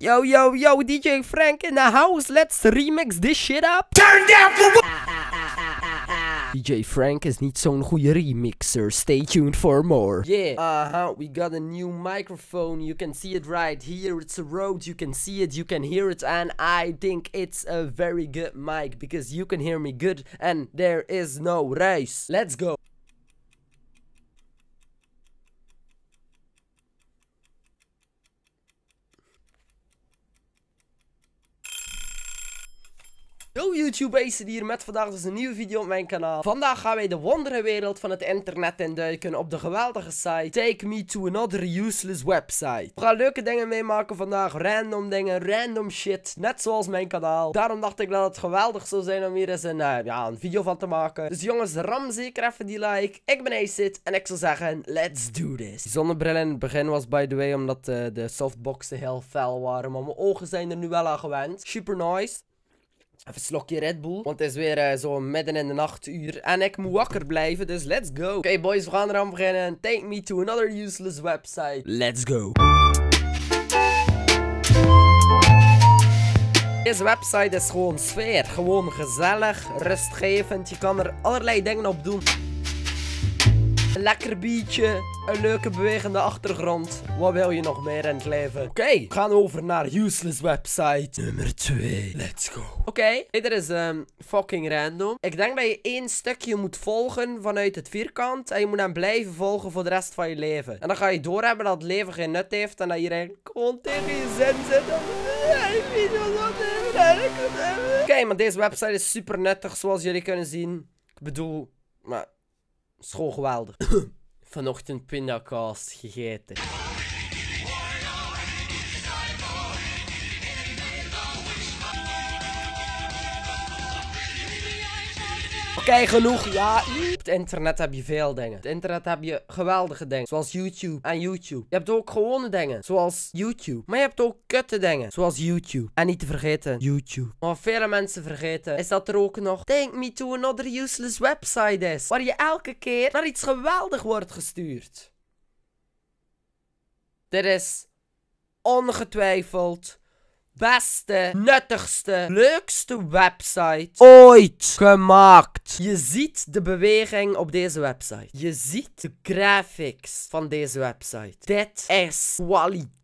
yo, yo, yo, DJ Frank in the house. Let's remix this shit up. Turn down for DJ Frank is so zo'n goede remixer. Stay tuned for more. Yeah, uh-huh, we got a new microphone. You can see it right here. It's a Rode. You can see it, you can hear it. And I think it's a very good mic because you can hear me good. And there is no race. Let's go. Yo YouTube is hier met vandaag dus een nieuwe video op mijn kanaal. Vandaag gaan wij de wonderenwereld van het internet induiken op de geweldige site Take Me To Another Useless Website. We gaan leuke dingen meemaken vandaag, random dingen, random shit, net zoals mijn kanaal. Daarom dacht ik dat het geweldig zou zijn om hier eens een, eh, ja, een video van te maken. Dus jongens, ram zeker even die like. Ik ben Aceit en ik zou zeggen, let's do this. Die zonnebril in het begin was by the way omdat eh, de softboxen heel fel waren, maar mijn ogen zijn er nu wel aan gewend. Super nice. Even een slokje Red Bull. Want het is weer eh, zo midden in de nacht uur. En ik moet wakker blijven, dus let's go. Oké boys, we gaan eraan beginnen. Take me to another useless website. Let's go. Deze website is gewoon sfeer. Gewoon gezellig, rustgevend. Je kan er allerlei dingen op doen. Een lekker biertje. Een leuke bewegende achtergrond. Wat wil je nog meer in het leven? Oké, we gaan over naar useless website nummer 2. Let's go. Oké, dit is ehm, fucking random. Ik denk dat je één stukje moet volgen vanuit het vierkant. En je moet hem blijven volgen voor de rest van je leven. En dan ga je doorhebben dat het leven geen nut heeft. En dat je eigenlijk gewoon tegen je zin zit. Oké, maar deze website is super nuttig zoals jullie kunnen zien. Ik bedoel, maar schoon Vanochtend pindakaas gegeten. Kijk genoeg. Ja, op het internet heb je veel dingen. Op het internet heb je geweldige dingen. Zoals YouTube en YouTube. Je hebt ook gewone dingen. Zoals YouTube. Maar je hebt ook kutte dingen. Zoals YouTube. En niet te vergeten, YouTube. Wat vele mensen vergeten, is dat er ook nog Take Me To Another Useless Website is. Waar je elke keer naar iets geweldig wordt gestuurd. Dit is ongetwijfeld beste, hm. nuttigste, leukste website ooit gemaakt. Je ziet de beweging op deze website. Je ziet de graphics van deze website. Dit is kwaliteit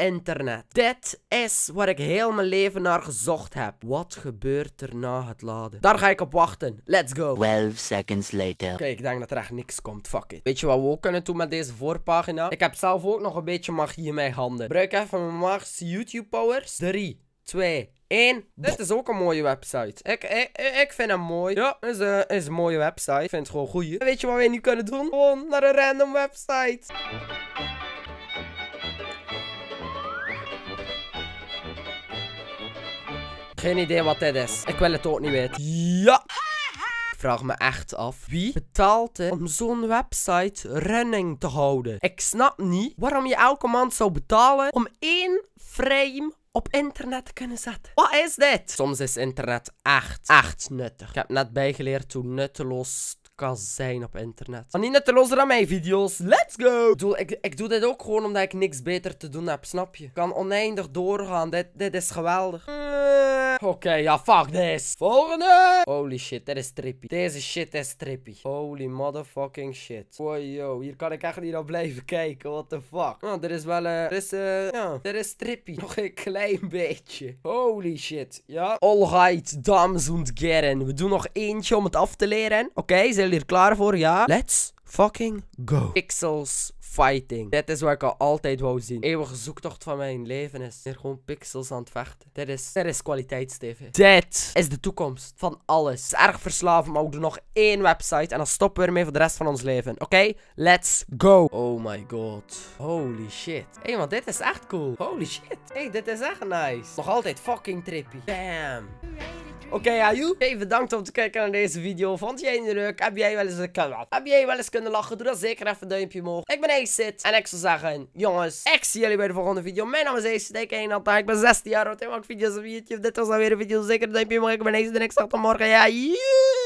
internet. Dit is waar ik heel mijn leven naar gezocht heb. Wat gebeurt er na het laden? Daar ga ik op wachten. Let's go. 12 seconds later. Kijk, ik denk dat er echt niks komt. Fuck it. Weet je wat we ook kunnen doen met deze voorpagina? Ik heb zelf ook nog een beetje magie in mijn handen. Gebruik even mijn magische YouTube powers. 3, 2, 1. Dit is ook een mooie website. Ik, ik, ik vind hem mooi. Ja, is, eh, is een mooie website. Ik vind het gewoon goeie. Weet je wat we nu kunnen doen? Gewoon naar een random website. Geen idee wat dit is. Ik wil het ook niet weten. Ja! vraag me echt af. Wie betaalt er om zo'n website running te houden? Ik snap niet waarom je elke maand zou betalen om één frame op internet te kunnen zetten. Wat is dit? Soms is internet echt, echt nuttig. Ik heb net bijgeleerd hoe nutteloos kan zijn op internet. Maar niet nuttelozer dan mijn video's. Let's go! Ik doe, ik, doe dit ook gewoon omdat ik niks beter te doen heb, snap je? Ik kan oneindig doorgaan. Dit, dit is geweldig. Eh. Oké, ja, fuck this. Volgende. Holy shit, dat is trippy. Deze shit is trippy. Holy motherfucking shit. Wow, yo. Hier kan ik echt niet op blijven kijken. What the fuck. Oh, er is wel, eh... Er is, eh... ja. er is trippy. Nog een klein beetje. Holy shit. Ja. Alright, dames en heren. We doen nog eentje om het af te leren. Oké, zijn jullie er klaar voor? Ja. Let's fucking go. Pixels fighting. Dit is wat ik al altijd wou zien. Eeuwige zoektocht van mijn leven is er gewoon pixels aan het vechten. Dit is, dit is kwaliteitstv. Dit is de toekomst van alles. Het is erg verslaafd, maar we doen nog één website. En dan stoppen we ermee voor de rest van ons leven. Oké? Let's go. Oh my god. Holy shit. Hé, want dit is echt cool. Holy shit. Hé, hey, dit is echt nice. Nog altijd fucking trippy. Damn. Oké, okay, Ayu. bedankt om te kijken naar deze video. Vond jij het leuk? Heb jij wel eens een kanaal? Heb jij wel eens kunnen lachen? Doe dan zeker even een duimpje omhoog. Ik ben Aceit. En ik zou zeggen, jongens, ik zie jullie bij de volgende video. Mijn naam is Aceit. Ik ben altijd. Ik ben 16 jaar oud. Ik maak video's op YouTube. Dit was alweer een video. Zeker een duimpje omhoog. Ik ben Aceit. En ik zag tot morgen. Ja, yeah.